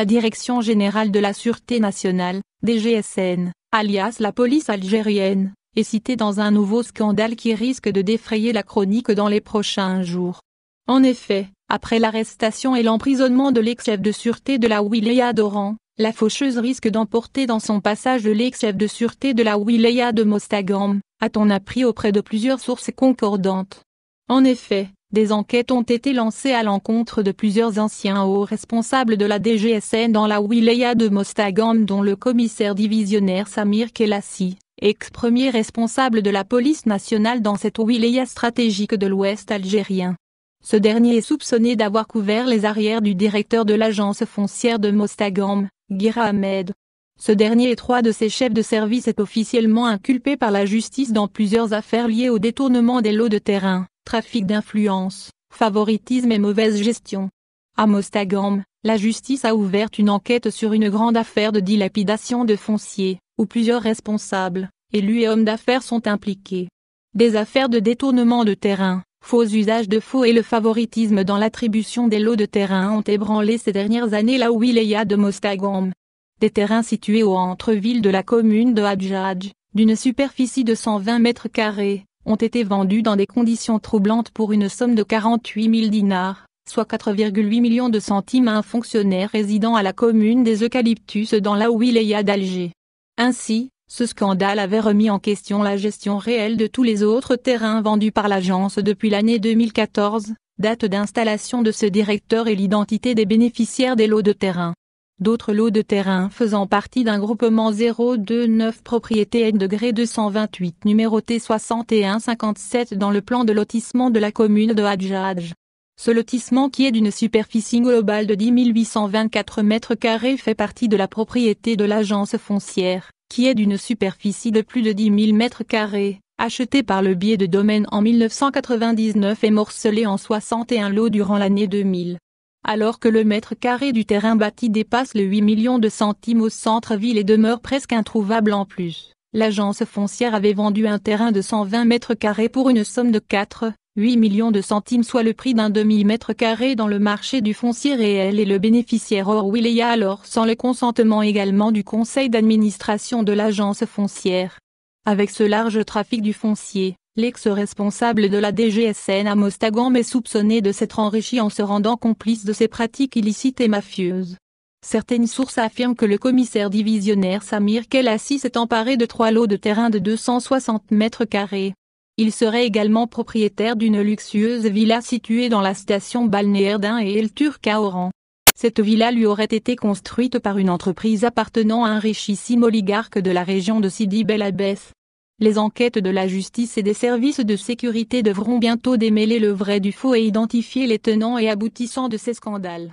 la Direction générale de la Sûreté nationale, DGSN, alias la police algérienne, est citée dans un nouveau scandale qui risque de défrayer la chronique dans les prochains jours. En effet, après l'arrestation et l'emprisonnement de l'ex-chef de sûreté de la Wilaya d'Oran, la faucheuse risque d'emporter dans son passage l'ex-chef de sûreté de la Wilaya de Mostagam, a-t-on appris auprès de plusieurs sources concordantes. En effet, des enquêtes ont été lancées à l'encontre de plusieurs anciens hauts responsables de la DGSN dans la wilaya de Mostagam dont le commissaire divisionnaire Samir Kelassi, ex-premier responsable de la police nationale dans cette wilaya stratégique de l'Ouest algérien. Ce dernier est soupçonné d'avoir couvert les arrières du directeur de l'agence foncière de Mostagam, Ghira Ahmed. Ce dernier et trois de ses chefs de service est officiellement inculpé par la justice dans plusieurs affaires liées au détournement des lots de terrain trafic d'influence, favoritisme et mauvaise gestion. À Mostagam, la justice a ouvert une enquête sur une grande affaire de dilapidation de fonciers, où plusieurs responsables, élus et hommes d'affaires sont impliqués. Des affaires de détournement de terrain, faux usage de faux et le favoritisme dans l'attribution des lots de terrain ont ébranlé ces dernières années la wilaya de Mostagam. Des terrains situés au entre-ville de la commune de Hadjadj, d'une superficie de 120 mètres carrés, ont été vendus dans des conditions troublantes pour une somme de 48 000 dinars, soit 4,8 millions de centimes à un fonctionnaire résidant à la commune des Eucalyptus dans la wilaya d'Alger. Ainsi, ce scandale avait remis en question la gestion réelle de tous les autres terrains vendus par l'agence depuis l'année 2014, date d'installation de ce directeur et l'identité des bénéficiaires des lots de terrain d'autres lots de terrain faisant partie d'un groupement 029 propriété N degré 228 numéroté 6157 dans le plan de lotissement de la commune de Hadjadj. Ce lotissement qui est d'une superficie globale de 10 824 m fait partie de la propriété de l'agence foncière, qui est d'une superficie de plus de 10 000 m2, achetée par le biais de Domaine en 1999 et morcelée en 61 lots durant l'année 2000 alors que le mètre carré du terrain bâti dépasse le 8 millions de centimes au centre-ville et demeure presque introuvable en plus. L'agence foncière avait vendu un terrain de 120 mètres carrés pour une somme de 4,8 8 millions de centimes soit le prix d'un demi-mètre carré dans le marché du foncier réel et le bénéficiaire or Orwillia alors sans le consentement également du conseil d'administration de l'agence foncière. Avec ce large trafic du foncier, L'ex-responsable de la DGSN à Mostagam est soupçonné de s'être enrichi en se rendant complice de ses pratiques illicites et mafieuses. Certaines sources affirment que le commissaire divisionnaire Samir Kelassi s'est emparé de trois lots de terrain de 260 mètres carrés. Il serait également propriétaire d'une luxueuse villa située dans la station balnéaire d'Ain et El Turc à Oran. Cette villa lui aurait été construite par une entreprise appartenant à un richissime oligarque de la région de Sidi Bel Abbès. Les enquêtes de la justice et des services de sécurité devront bientôt démêler le vrai du faux et identifier les tenants et aboutissants de ces scandales.